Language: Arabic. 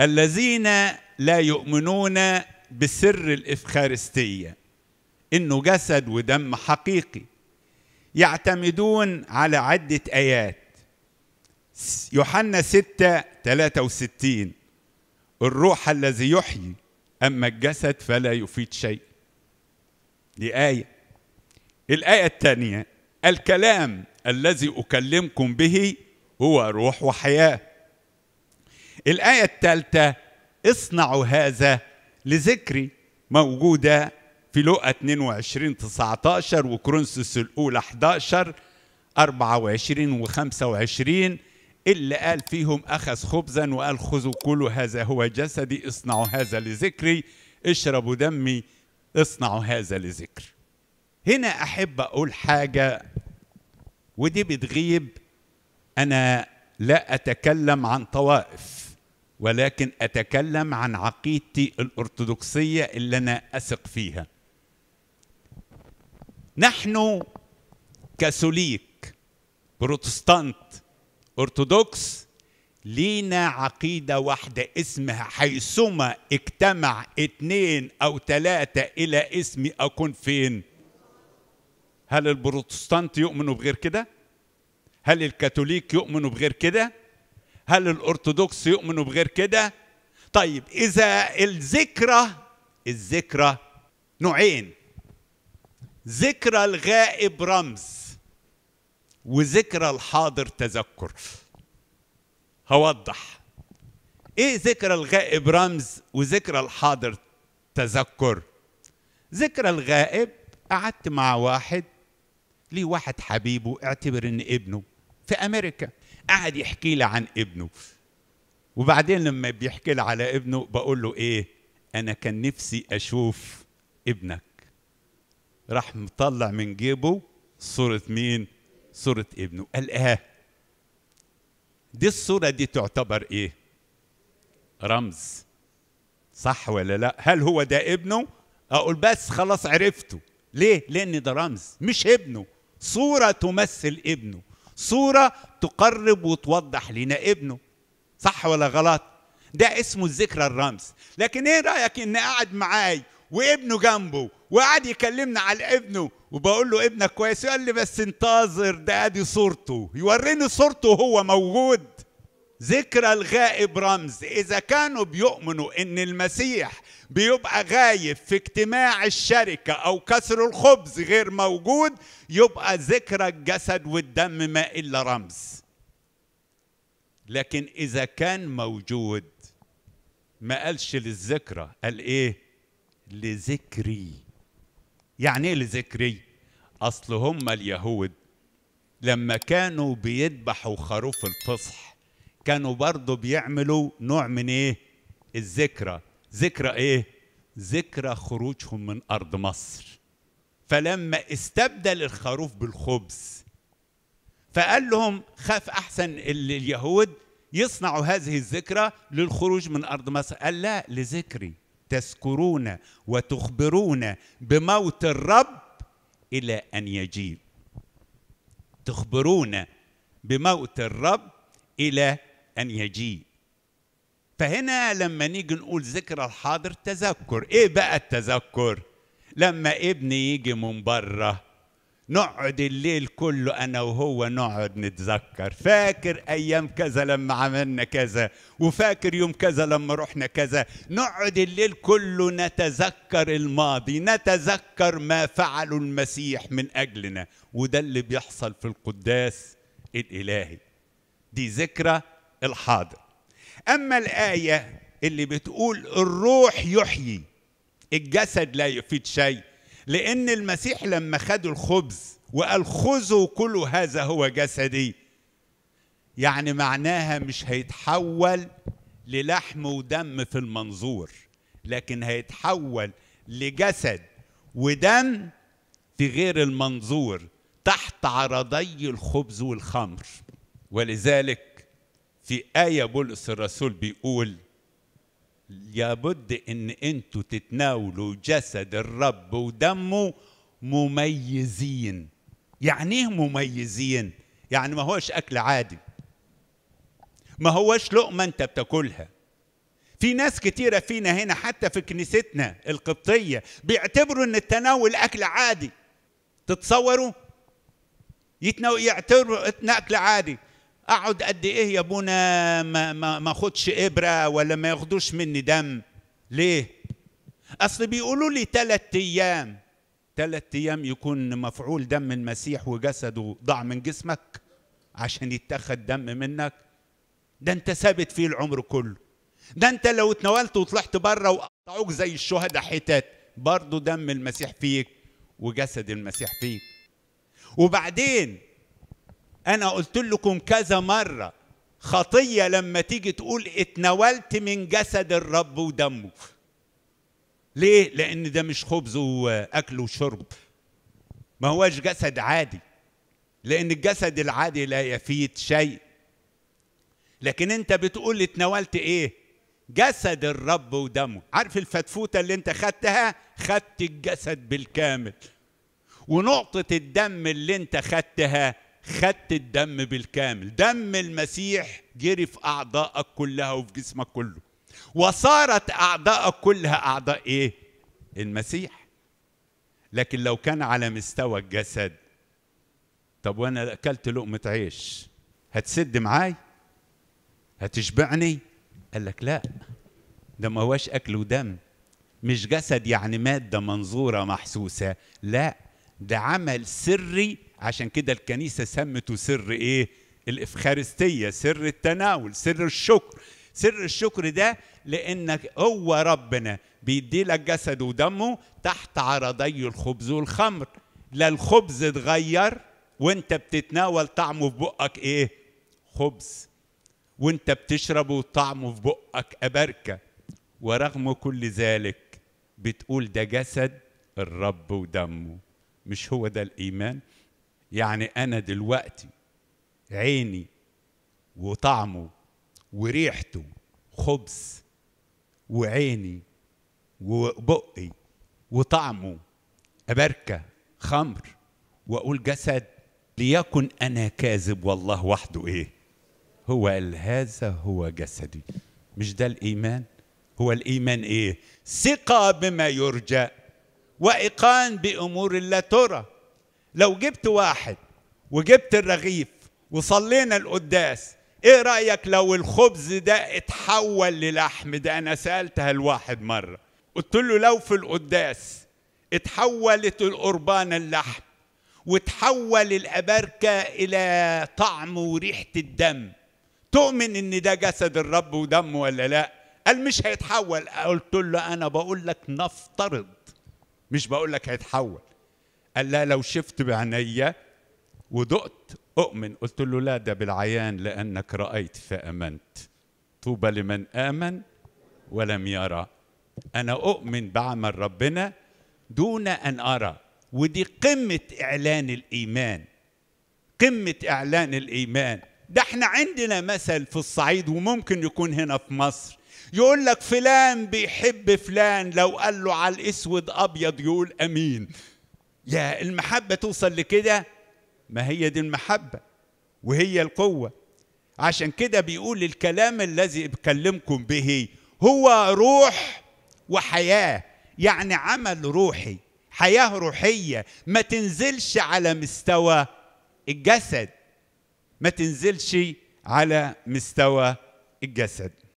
الذين لا يؤمنون بسر الإفخارستية إنه جسد ودم حقيقي يعتمدون على عدة آيات يوحنا 6 63 الروح الذي يحيي أما الجسد فلا يفيد شيء دي آية الآية الثانية الكلام الذي أكلمكم به هو روح وحياه الآية الثالثة اصنعوا هذا لذكري موجودة في لوقا 22 19 وكرونسوس الأولى 11 24 و 25 اللي قال فيهم أخذ خبزا وقال خذوا كلوا هذا هو جسدي اصنعوا هذا لذكري اشربوا دمي اصنعوا هذا لذكر هنا أحب أقول حاجة ودي بتغيب أنا لا أتكلم عن طوائف ولكن أتكلم عن عقيدتي الأرثوذكسية اللي أنا أثق فيها نحن كاثوليك بروتستانت أرثوذكس لينا عقيدة واحدة اسمها حيثما اجتمع اتنين أو تلاتة إلى اسمي أكون فين هل البروتستانت يؤمنوا بغير كده؟ هل الكاثوليك يؤمنوا بغير كده؟ هل الأرثوذكس يؤمنوا بغير كده؟ طيب إذا الذكرى الذكرى نوعين ذكرى الغائب رمز وذكرى الحاضر تذكر هوضح ايه ذكرى الغائب رمز وذكرى الحاضر تذكر ذكرى الغائب قعدت مع واحد ليه واحد حبيبه اعتبر ان ابنه في امريكا قاعد يحكي لي عن ابنه وبعدين لما بيحكي لي على ابنه بقول له ايه انا كان نفسي اشوف ابنك راح مطلع من جيبه صورة مين صورة ابنه قال اه دي الصورة دي تعتبر ايه رمز صح ولا لا هل هو ده ابنه اقول بس خلاص عرفته ليه لان ده رمز مش ابنه صورة تمثل ابنه صورة تقرب وتوضح لنا ابنه صح ولا غلط ده اسمه الذكرى الرمز لكن ايه رأيك ان قاعد معاي وابنه جنبه وقعد يكلمنا على ابنه وبقول له ابنك كويس يقول لي بس انتظر ده ادي صورته يوريني صورته وهو موجود ذكرى الغائب رمز إذا كانوا بيؤمنوا إن المسيح بيبقى غايب في اجتماع الشركة أو كسر الخبز غير موجود يبقى ذكرى الجسد والدم ما إلا رمز لكن إذا كان موجود ما قالش للذكرى قال إيه لذكري يعني إيه لذكري أصل هم اليهود لما كانوا بيذبحوا خروف الفصح كانوا برضه بيعملوا نوع من ايه الذكرى ذكرى ايه ذكرى خروجهم من ارض مصر فلما استبدل الخروف بالخبز فقال لهم خاف احسن اليهود يصنعوا هذه الذكرى للخروج من ارض مصر قال لا لذكري تذكرون وتخبرون بموت الرب الى ان يجيب تخبرون بموت الرب الى أن يجيء فهنا لما نيجي نقول ذكرى الحاضر تذكر ايه بقى التذكر لما ابني يجي من بره نقعد الليل كله انا وهو نقعد نتذكر فاكر ايام كذا لما عملنا كذا وفاكر يوم كذا لما رحنا كذا نقعد الليل كله نتذكر الماضي نتذكر ما فعله المسيح من اجلنا وده اللي بيحصل في القداس الالهي دي ذكرى الحاضر اما الايه اللي بتقول الروح يحيي الجسد لا يفيد شيء لان المسيح لما خد الخبز وقال خذوا كل هذا هو جسدي يعني معناها مش هيتحول للحم ودم في المنظور لكن هيتحول لجسد ودم في غير المنظور تحت عرضي الخبز والخمر ولذلك في آية بولس الرسول بيقول لابد إن أنتوا تتناولوا جسد الرب ودمه مميزين يعني إيه مميزين؟ يعني ما هوش أكل عادي ما هوش لقمة أنت بتاكلها في ناس كتيرة فينا هنا حتى في كنيستنا القبطية بيعتبروا إن التناول أكل عادي تتصوروا؟ يتناول يعتبروا أكل عادي اقعد قد ايه يا ابونا ما ما ما اخدش ابره ولا ما ياخدوش مني دم ليه اصل بيقولوا لي ثلاث ايام ثلاث ايام يكون مفعول دم المسيح وجسده ضاع من جسمك عشان يتاخد دم منك ده انت ثابت فيه العمر كله ده انت لو اتناولت وطلعت بره وقطعوك زي الشهداء حتت برضه دم المسيح فيك وجسد المسيح فيك وبعدين انا قلت لكم كذا مره خطيه لما تيجي تقول اتناولت من جسد الرب ودمه ليه لان ده مش خبز واكل وشرب ما هوش جسد عادي لان الجسد العادي لا يفيد شيء لكن انت بتقول اتناولت ايه جسد الرب ودمه عارف الفتفوته اللي انت خدتها خدت الجسد بالكامل ونقطه الدم اللي انت خدتها خدت الدم بالكامل دم المسيح جري في أعضائك كلها وفي جسمك كله وصارت أعضائك كلها أعضاء إيه؟ المسيح لكن لو كان على مستوى الجسد طب وأنا أكلت لقمة عيش هتسد معاي؟ هتشبعني؟ قال لك لا ده ما هواش أكل ودم مش جسد يعني مادة منظورة محسوسة لا ده عمل سري عشان كده الكنيسة سمته سر إيه؟ الإفخارستية سر التناول سر الشكر سر الشكر ده لأنك هو ربنا بيدي لك جسده ودمه تحت عرضي الخبز والخمر لا الخبز اتغير وانت بتتناول طعمه في بقك ايه خبز وانت بتشربه طعمه في بقك أبركة ورغم كل ذلك بتقول ده جسد الرب ودمه مش هو ده الإيمان يعني انا دلوقتي عيني وطعمه وريحته خبز وعيني وبقي وطعمه أبركة خمر وأقول جسد ليكن أنا كاذب والله وحده إيه هو قال هذا هو جسدي مش ده الإيمان هو الإيمان إيه ثقة بما يرجى وإيقان بأمور لا ترى لو جبت واحد وجبت الرغيف وصلينا القداس ايه رايك لو الخبز ده اتحول للحم ده انا سالتها الواحد مره قلت له لو في القداس اتحولت القربان اللحم وتحول الأباركة إلى طعم وريحة الدم تؤمن إن ده جسد الرب ودمه ولا لا قال مش هيتحول قلت له أنا بقول لك نفترض مش بقول لك هيتحول قال لها لو شفت بعيني ودقت أؤمن قلت له لا ده بالعيان لأنك رأيت فأمنت طوبى لمن آمن ولم يرى أنا أؤمن بعمل ربنا دون أن أرى ودي قمة إعلان الإيمان قمة إعلان الإيمان ده احنا عندنا مثل في الصعيد وممكن يكون هنا في مصر يقول لك فلان بيحب فلان لو قال له على الاسود ابيض يقول امين يا المحبة توصل لكده ما هي دي المحبة وهي القوة عشان كده بيقول الكلام الذي بكلمكم به هو روح وحياة يعني عمل روحي حياة روحية ما تنزلش على مستوى الجسد ما تنزلش على مستوى الجسد